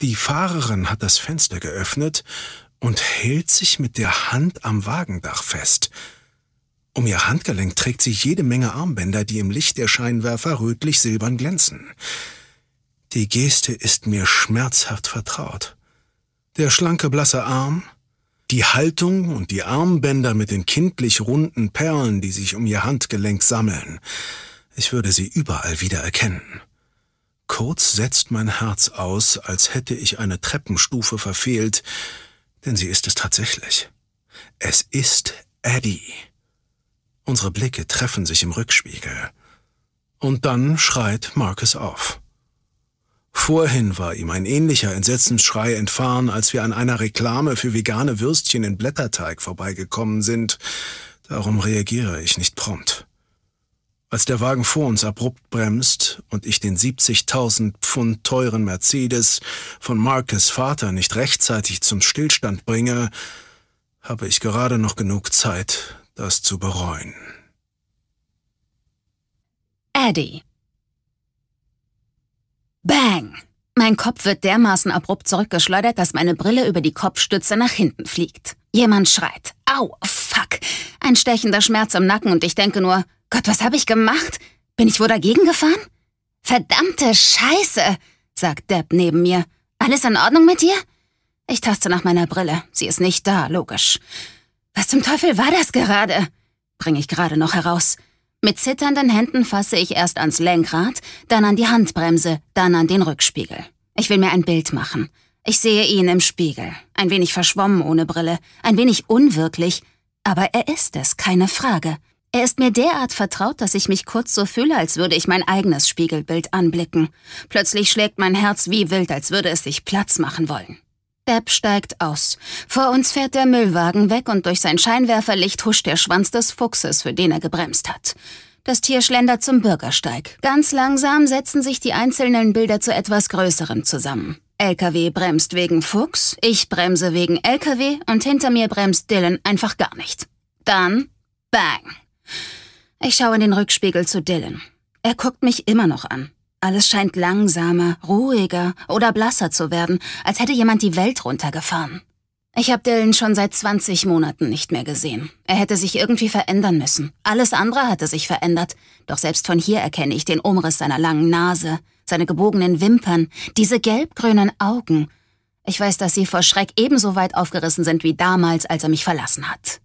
Die Fahrerin hat das Fenster geöffnet und hält sich mit der Hand am Wagendach fest. Um ihr Handgelenk trägt sie jede Menge Armbänder, die im Licht der Scheinwerfer rötlich-silbern glänzen. Die Geste ist mir schmerzhaft vertraut. Der schlanke blasse Arm, die Haltung und die Armbänder mit den kindlich runden Perlen, die sich um ihr Handgelenk sammeln. Ich würde sie überall wieder erkennen. Kurz setzt mein Herz aus, als hätte ich eine Treppenstufe verfehlt, denn sie ist es tatsächlich. Es ist Eddie. Unsere Blicke treffen sich im Rückspiegel. Und dann schreit Marcus auf. Vorhin war ihm ein ähnlicher Entsetzensschrei entfahren, als wir an einer Reklame für vegane Würstchen in Blätterteig vorbeigekommen sind. Darum reagiere ich nicht prompt. Als der Wagen vor uns abrupt bremst und ich den 70.000 Pfund teuren Mercedes von Marcus Vater nicht rechtzeitig zum Stillstand bringe, habe ich gerade noch genug Zeit, das zu bereuen. Eddie. Bang! Mein Kopf wird dermaßen abrupt zurückgeschleudert, dass meine Brille über die Kopfstütze nach hinten fliegt. Jemand schreit. Au, fuck! Ein stechender Schmerz im Nacken und ich denke nur, Gott, was habe ich gemacht? Bin ich wo dagegen gefahren? Verdammte Scheiße, sagt Depp neben mir. Alles in Ordnung mit dir? Ich taste nach meiner Brille. Sie ist nicht da, logisch. Was zum Teufel war das gerade? bringe ich gerade noch heraus. Mit zitternden Händen fasse ich erst ans Lenkrad, dann an die Handbremse, dann an den Rückspiegel. Ich will mir ein Bild machen. Ich sehe ihn im Spiegel. Ein wenig verschwommen ohne Brille, ein wenig unwirklich, aber er ist es, keine Frage. Er ist mir derart vertraut, dass ich mich kurz so fühle, als würde ich mein eigenes Spiegelbild anblicken. Plötzlich schlägt mein Herz wie wild, als würde es sich Platz machen wollen. Beb steigt aus. Vor uns fährt der Müllwagen weg und durch sein Scheinwerferlicht huscht der Schwanz des Fuchses, für den er gebremst hat. Das Tier schlendert zum Bürgersteig. Ganz langsam setzen sich die einzelnen Bilder zu etwas Größerem zusammen. LKW bremst wegen Fuchs, ich bremse wegen LKW und hinter mir bremst Dylan einfach gar nicht. Dann, bang, ich schaue in den Rückspiegel zu Dylan. Er guckt mich immer noch an. Alles scheint langsamer, ruhiger oder blasser zu werden, als hätte jemand die Welt runtergefahren. Ich habe Dylan schon seit 20 Monaten nicht mehr gesehen. Er hätte sich irgendwie verändern müssen. Alles andere hatte sich verändert. Doch selbst von hier erkenne ich den Umriss seiner langen Nase, seine gebogenen Wimpern, diese gelbgrünen Augen. Ich weiß, dass sie vor Schreck ebenso weit aufgerissen sind wie damals, als er mich verlassen hat.